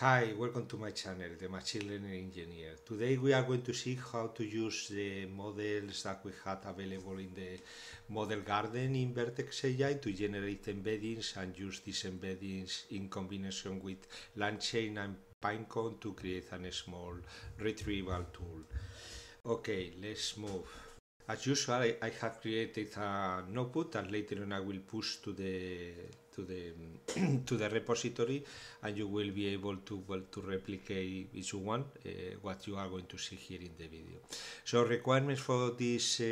Hi, welcome to my channel, the Machine Learning Engineer. Today we are going to see how to use the models that we had available in the model garden in Vertex AI to generate embeddings and use these embeddings in combination with LangChain and Pinecone to create a small retrieval tool. Okay, let's move. As usual, I, I have created a notebook and later on I will push to the to the to the repository, and you will be able to well to replicate if you want uh, what you are going to see here in the video. So requirements for this uh,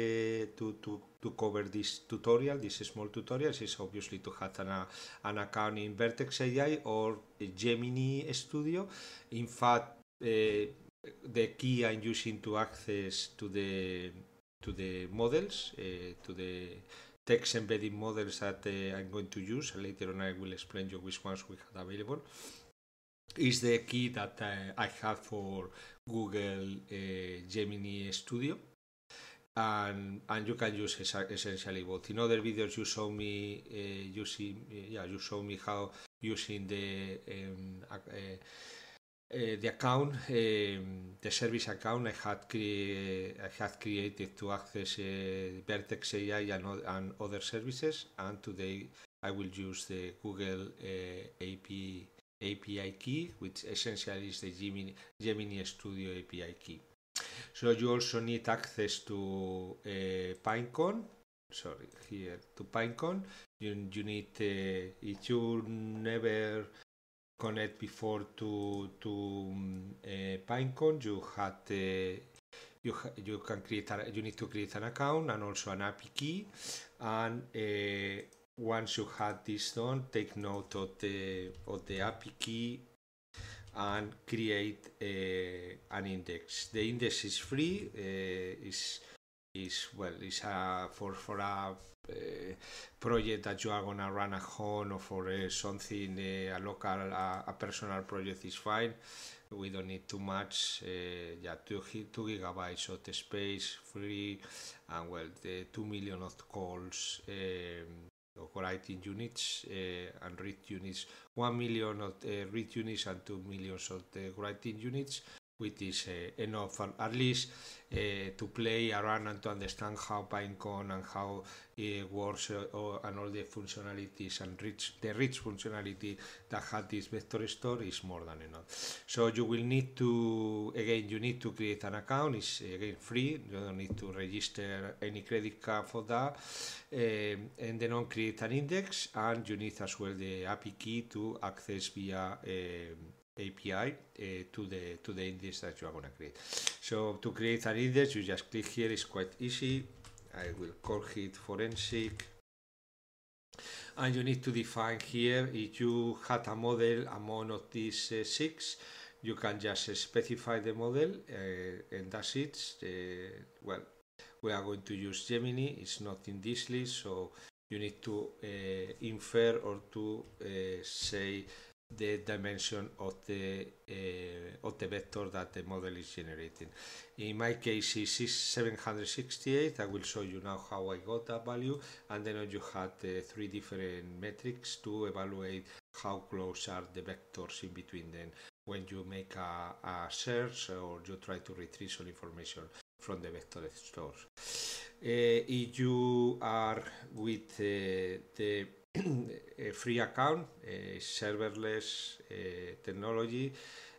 to to to cover this tutorial, this small tutorial, is obviously to have an, an account in Vertex AI or Gemini Studio. In fact, uh, the key I'm using to access to the to the models, uh, to the text embedding models that uh, I'm going to use. Later on, I will explain you which ones we had available. Is the key that uh, I have for Google uh, Gemini Studio. And, and you can use essentially both. In other videos, you saw me using, uh, yeah, you show me how using the um, uh, Eh, the account, um, the service account I had, cre- I had created to access uh, Vertex AI and, and, other services, and today I will use the Google uh, API, API key, which essentially is the Gemini, Gemini Studio API key. So you also need access to uh, Pinecone. Sorry, here to Pinecone. You, you need if you never connect before to to um, uh, Pinecone, you had uh, you ha you can create a, you need to create an account and also an API key, and uh, once you had this done, take note of the of the API key and create uh, an index. The index is free. Uh, is is well it's a for for a uh, project that you are gonna run at home or for uh, something uh, a local a personal project is fine we don't need too much yeah two, two gigabytes of space free and well the two million of calls um, writing units and read units one million of read units and two millions of the writing units which is uh, enough at least uh, to play around and to understand how Pinecone and how it works or, eh, and all the functionalities and rich the rich functionality that has this vector store is more than enough. So you will need to again you need to create an account. It's again free. You don't need to register any credit card for that. and then on create an index and you need as well the API key to access via. API uh, eh, to the to the index that you are going to create. So to create an index, you just click here. It's quite easy. I will call it forensic. And you need to define here if you had a model among of these uh, six, you can just uh, specify the model eh, and that's it. well, we are going to use Gemini. It's not in this list, so you need to infer or to say the dimension of the uh, of the vector that the model is generating. In my case, it's 768. I will show you now how I got that value, and then you had uh, three different metrics to evaluate how close are the vectors in between them when you make a, a search or you try to retrieve some information from the vector store. Uh, eh, if you are with the Eh, free account, eh, serverless eh, technology,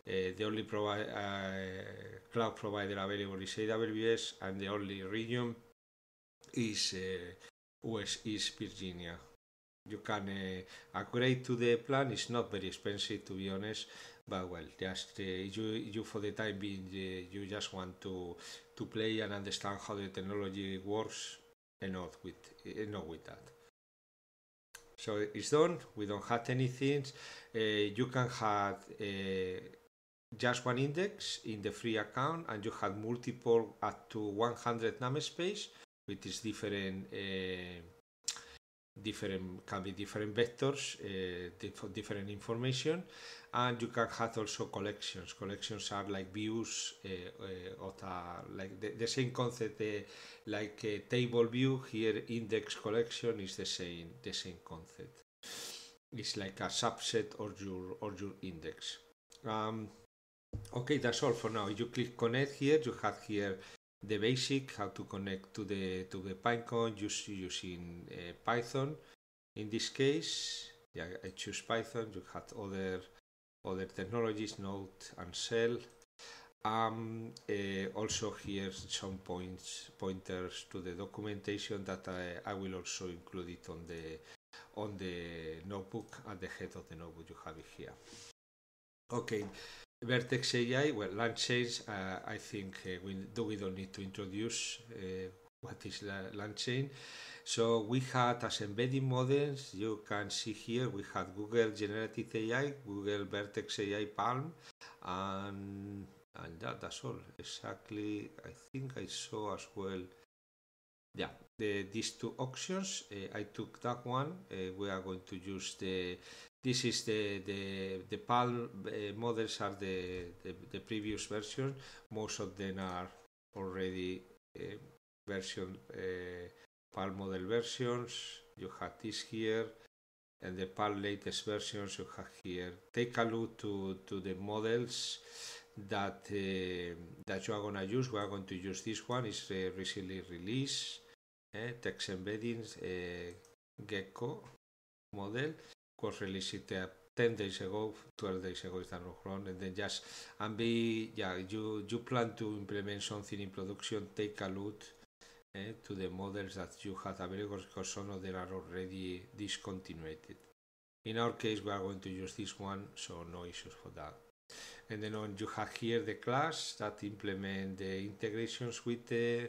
the only cloud provider available is AWS, and the only region is West is Virginia. You can upgrade to the plan. It's not very expensive, to be honest but well, just you, you for the time being, you just want to to play and understand how the technology works, enough with enough with that. So it's done. We don't have anything. Uh, you can have uh, just one index in the free account, and you have multiple up to 100 namespace, which is different. Uh, different can be different vectors uh, diff different information and you can have also collections collections are like views uh, uh, a, like the, the, same concept like a uh, table view here index collection is the same the same concept it's like a subset or your or your index um, okay that's all for now you click connect here you have here the basic how to connect to the to the PyCon just using uh, Python. In this case, yeah, I choose Python. You had other other technologies, Node and Shell. Um, uh, also here some points pointers to the documentation that I, I will also include it on the on the notebook at the head of the notebook you have it here. Okay, Vertex AI, well, land change, uh, I think uh, we, do, we don't need to introduce uh, what is land So we had as embedding models, you can see here, we had Google Generative AI, Google Vertex AI Palm, and, and that, that's all. Exactly, I think I saw as well, yeah, the, these two auctions, uh, I took that one, uh, we are going to use the This is the, the, the pal uh, eh, models are the, the, the, previous version. Most of them are already uh, version uh, eh, pal model versions. You have this here and the pal latest versions you have here. Take a look to, to the models that uh, that you are going to use. We are going to use this one. is uh, recently released. Uh, text embeddings uh, Gecko model cos relishite ten days ago, 12 days ago is done wrong, and then just and be yeah, you you plan to implement something in production, take a look eh, to the models that you had available because some of them are already discontinued. In our case, we are going to use this one, so no issues for that. And then on, you have here the class that implement the integrations with the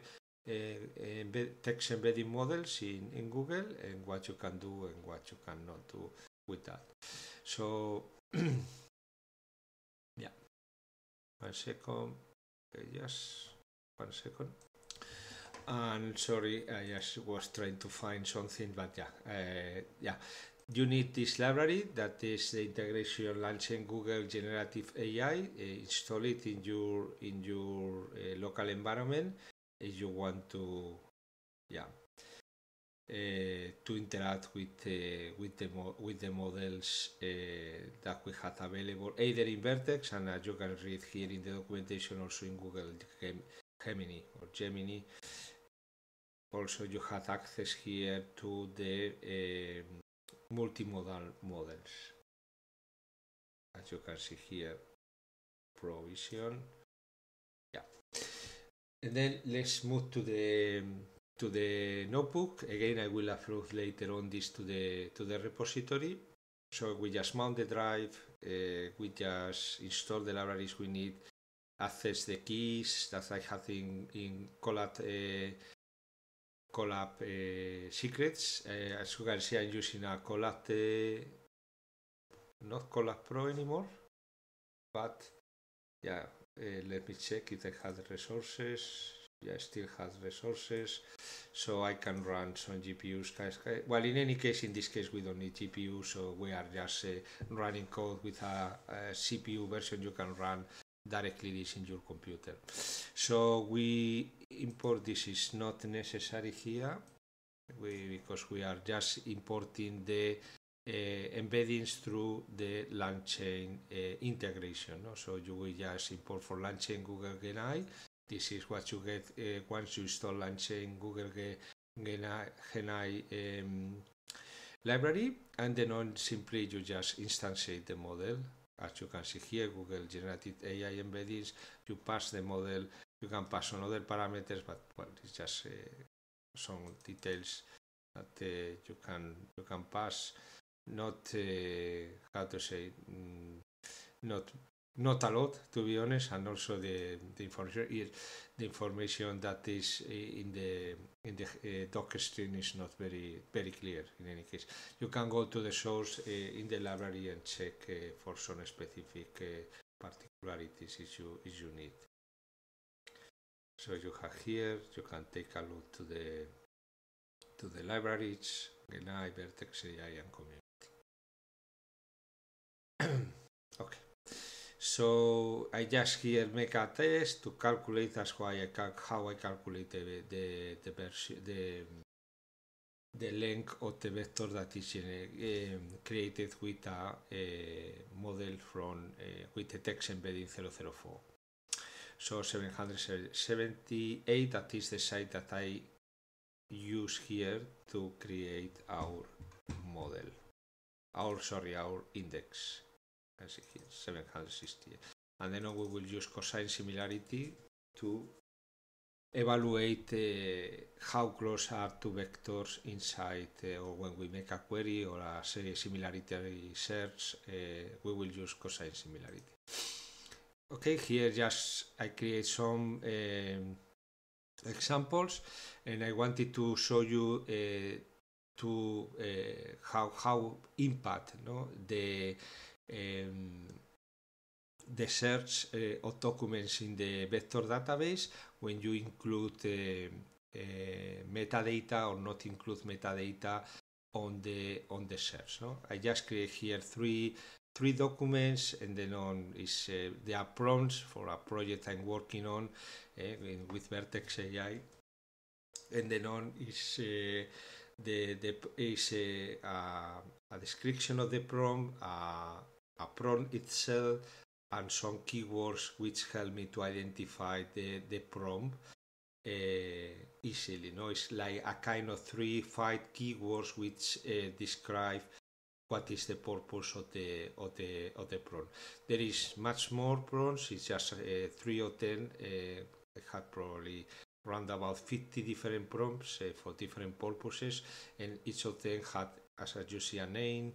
uh, eh, embed, text embedding models in, in Google and what you can do and what you cannot do. with that. So yeah, one second, okay, yes, one second. And sorry, I just was trying to find something, but yeah, uh, yeah. You need this library that is the integration launching Google Generative AI. Uh, install it in your in your uh, local environment if you want to, yeah uh, to interact with uh, with the with the models uh, that we had available either in Vertex and you can read here in the documentation also in Google Gem Gemini or Gemini. Also, you had access here to the um, multimodal models as you can see here provision yeah and then let's move to the um, to the notebook. Again, I will approve later on this to the, to the repository. So we just mount the drive, uh, we just install the libraries we need, access the keys that I have in, in Colab, uh, Colab uh, secrets. Uh, as you can see, I'm using a Colab, uh, not Colab Pro anymore, but yeah, let me check if I have the resources. I still has resources, so I can run some GPUs. Eh, well, in any case, in this case, we don't need GPU, so we are just uh, running code with a, a, CPU version you can run directly this in your computer. So we import this is not necessary here we, because we are just importing the uh, embeddings through the LangChain uh, integration. No? So you will just import for LangChain Google GNI This is what you get uh, once you install and change Google Genai um, library and then on simply you just instantiate the model as you can see here Google generated AI embeddings you pass the model you can pass on other parameters but well it's just uh, some details that uh, you can you can pass not uh, how to say mm, not not a lot, to be honest, and also the, the information the information that is eh, in the in the uh, stream is not very very clear. In any case, you can go to the source uh, in the library and check uh, for some specific particularities if you if you need. So you have here, you can take a look to the to the libraries, GNI, Vertex AI, and Community. So I just here make a test to calculate as why I cal how I calculate the the the, the the length of the vector that is uh, um, created with a, a uh, model from uh, with the text embedding 004. So 778, that is the site that I use here to create our model, our sorry, our index. 760. And then we will use cosine similarity to evaluate uh, how close are two vectors inside uh, or when we make a query or a similarity search uh, we will use cosine similarity okay here just i create some um, examples and i wanted to show you uh, to uh, how how impact no the the search uh, of documents in the vector database when you include uh, metadata or not include metadata on the on the search. No, I just create here three three documents and then on is uh, there prompts for a project I'm working on with Vertex AI, and then on is the, the is a, a, a, description of the prompt, uh, apron itself and some keywords which help me to identify the, the prompt uh, easily. No, it's like a kind of three, five keywords which uh, describe what is the purpose of the of the of the prompt. There is much more prompts. It's just uh, three or ten. I had probably around about 50 different prompts for different purposes, and each of them had, as you see, a name,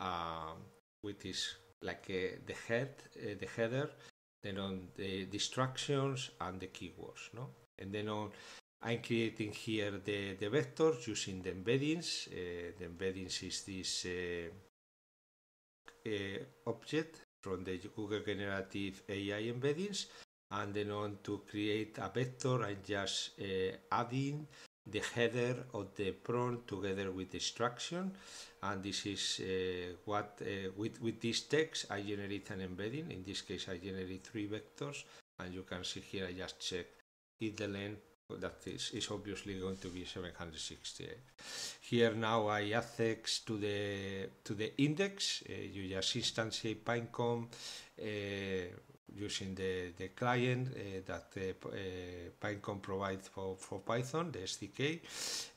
um, which is like uh, the head, uh, the header, then on the distractions and the keywords, no? And then on I'm creating here the, the vectors using the embeddings. Uh, the embeddings is this uh, uh, object from the Google Generative AI embeddings. And then on to create a vector, I'm just uh, adding the header of the prompt together with the instruction and this is uh, what uh, with, with this text I generate an embedding in this case I generate three vectors and you can see here I just check if the length that is, is obviously going to be 768 here now I text to the to the index uh, you just instantiate pinecom uh, using the, the client uh, that uh, uh PyCon provides for, for Python, the SDK,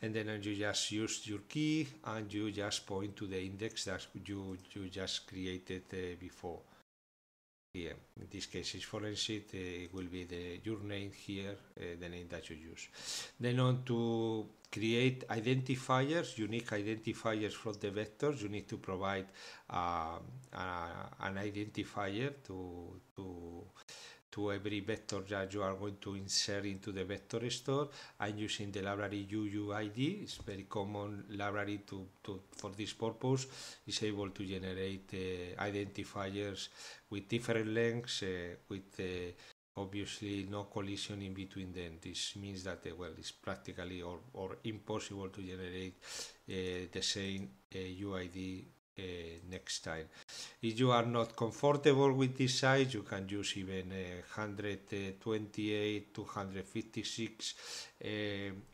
and then uh, you just use your key and you just point to the index that you, you just created uh, before here. In this case, it's foreign sheet. Uh, it will be the your name here, uh, the name that you use. Then on to create identifiers, unique identifiers from the vectors. You need to provide uh, a, an identifier to to to every vector that you are going to insert into the vector store. I'm using the library UUID, it's very common library to, to for this purpose. It's able to generate uh, identifiers with different lengths, uh, with uh, obviously no collision in between them. This means that, uh, well, it's practically or, or impossible to generate uh, the same UID uh, uh, next time. If you are not comfortable with this size, you can use even uh, 128, 256 uh,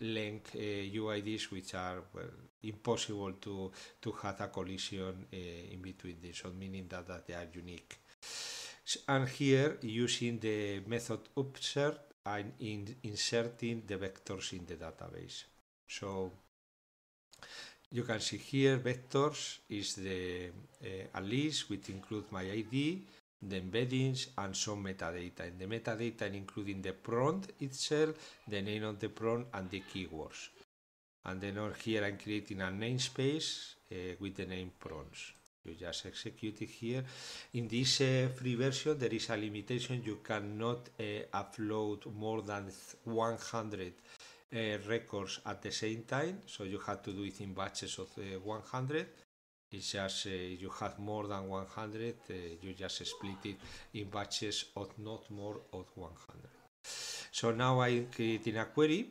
length UIDs, uh, which are well, impossible to, to have a collision uh, in between these, so meaning that, that they are unique. And here, using the method upsert, I'm in inserting the vectors in the database. So you can see here vectors is the uh, a list which includes my ID, the embeddings and some metadata. And the metadata including the prompt itself, the name of the prompt and the keywords. And then over here I'm creating a namespace uh, with the name prompts. You just execute it here. In this uh, free version there is a limitation you cannot uh, upload more than 100 Eh, records at the same time. So you have to do it in batches of eh, 100. It's just eh, you have more than 100, you just split it in batches of not more of 100. So now i create creating a query.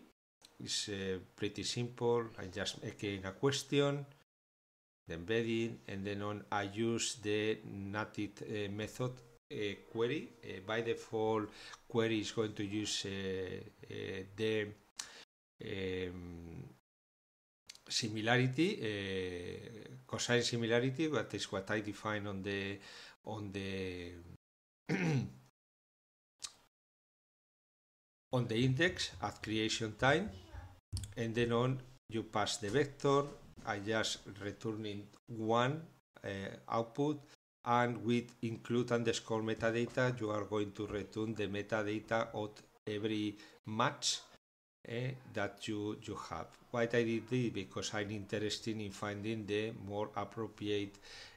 It's uh, pretty simple. I just making a question, the embedding, and then on I use the native uh, method query. by default, query is going to use the eh, similarity, cosine similarity, but it's what I define on the on the on the index at creation time, and then on you pass the vector. I just returning one uh, output, and with include underscore metadata, you are going to return the metadata of every match eh, that you, you have. Why I did this because I'm interested in finding the more appropriate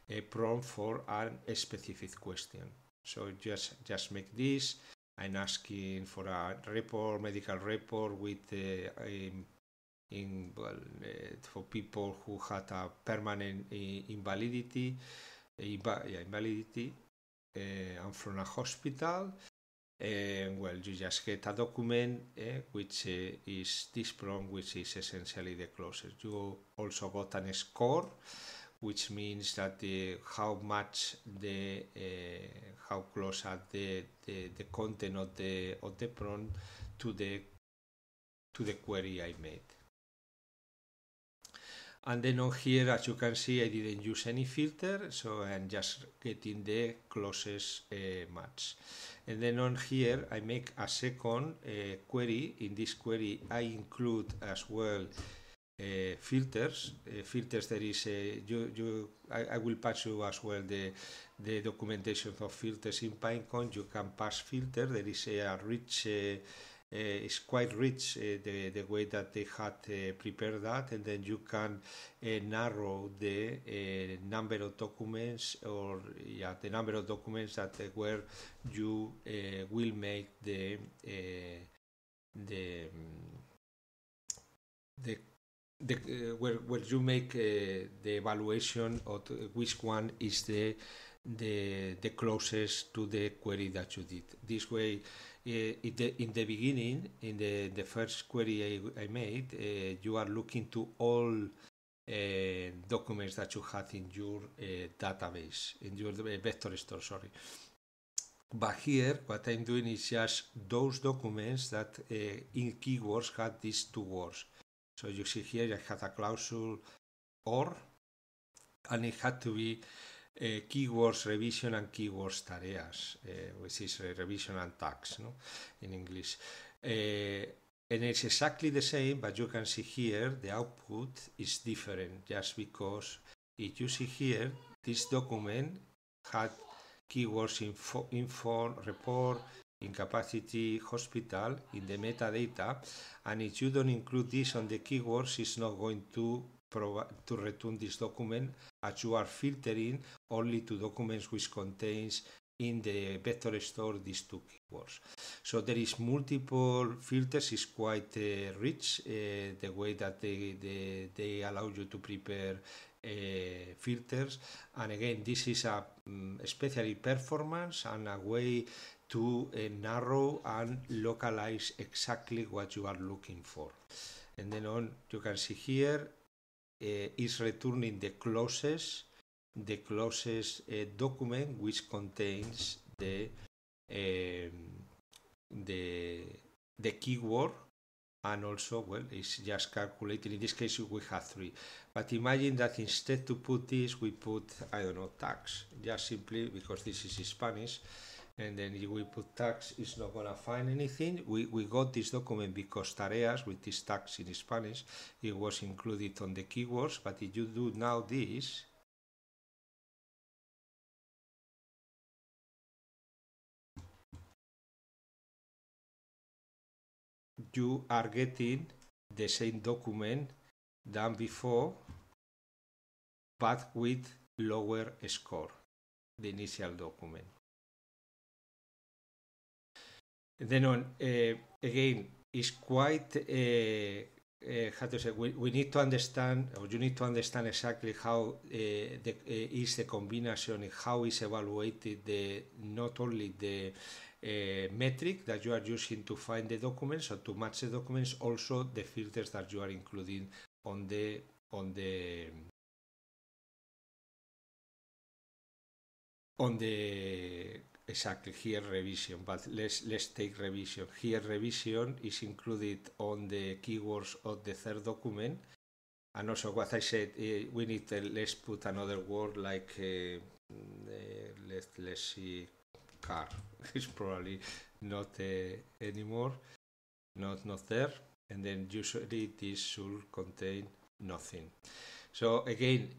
uh, prompt for a specific question. So just, just make this. I'm asking for a report, medical report with uh, um, in, well, uh, for people who had a permanent uh, invalidity, invalidity, uh, I'm from a hospital. Eh, well, you just get a document eh, which eh, is this prompt, which is essentially the closest. You also got an score, which means that the, how much the how close are the, the, the content of the of the prompt to the to the query I made. And then on here, as you can see, I didn't use any filter, so I'm just getting the closest uh, match. And then on here, I make a second uh, query. In this query, I include as well uh, filters. Uh, filters there is a, you, you, I, I, will pass you as well the the documentation of filters in Pinecone. You can pass filter. There is a, a rich uh, it's quite rich uh, the, the way that they had uh, prepared that and then you can narrow the number of documents or yeah, the number of documents that where you will make the the the the, uh, where, where you make uh, the evaluation of which one is the the the closest to the query that you did. This way, eh, in, the, in the beginning, in the, the first query I, I made, uh, you are looking to all uh, documents that you had in your database, in your vector store, sorry. But here, what I'm doing is just those documents that in keywords had these two words. So you see here, I had a clause or, and it had to be eh, keywords revision and keywords tareas, eh, which is revision and tags no? in English. Eh, and it's exactly the same, but you can see here the output is different just because if you see here, this document had keywords info, info report, incapacity hospital in the metadata and if you don't include this on the keywords it's not going to to return this document as you are filtering only to documents which contains in the vector store these two keywords. So there is multiple filters, is quite uh, rich uh, the way that they, they, they, allow you to prepare uh, filters. And again, this is a um, especially performance and a way to uh, narrow and localize exactly what you are looking for. And then on, you can see here uh, is returning the closest the closest uh, eh, document which contains the eh, the the keyword and also well it's just calculated in this case we have three but imagine that instead to put this we put i don't know tax just simply because this is spanish and then if we put tax it's not gonna find anything we, we got this document because tareas with this tax in Spanish it was included on the keywords but if you do now this you are getting the same document than before but with lower score the initial document then on eh, again is quite eh, eh, how to say we, we, need to understand or you need to understand exactly how the, is the combination how is evaluated the not only the uh, metric that you are using to find the documents or to match the documents also the filters that you are including on the on the on the Exactly, here revision, but let's, let's take revision. Here revision is included on the keywords of the third document. And also what I said, uh, we need, to let's put another word like, uh, eh, mm, eh, let, let's see, car. it's probably not anymore, not, not there. And then usually this should contain nothing. So again,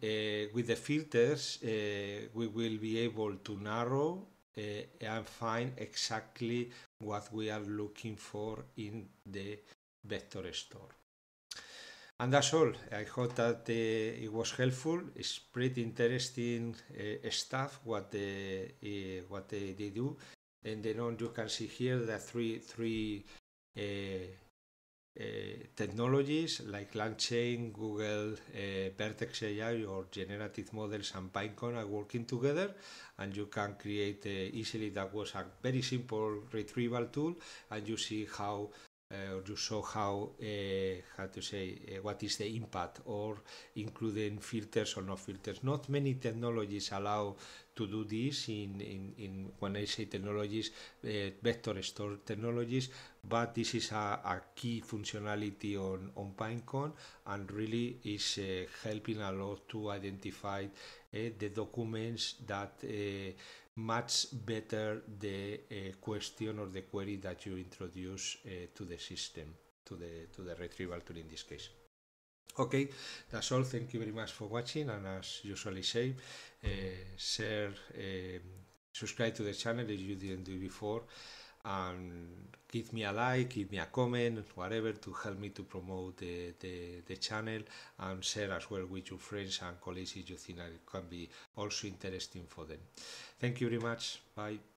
with the filters, we will be able to narrow uh, and find exactly what we are looking for in the vector store. And that's all. I hope that uh, it was helpful. It's pretty interesting uh, stuff what they, uh, what they, they do. And then on you can see here the three three Eh, technologies like LangChain, Google, eh, Vertex AI, or generative models and PineCone are working together, and you can create eh, easily. That was a very simple retrieval tool, and you see how uh, you saw how uh, how to say uh, what is the impact or including filters or no filters. Not many technologies allow to do this in, in, in when I say technologies, uh, vector store technologies, but this is a, a, key functionality on, on Pinecone and really is uh, helping a lot to identify uh, the documents that uh, much better the uh, question or the query that you introduce to the system, to the, to the retrieval tool in this case. Okay, that's all. Thank you very much for watching. And as usually say, uh, share, uh, subscribe to the channel if you didn't do before, and give me a like, give me a comment, whatever to help me to promote the, the, the channel and share as well with your friends and colleagues if you think that it can be also interesting for them. Thank you very much. Bye.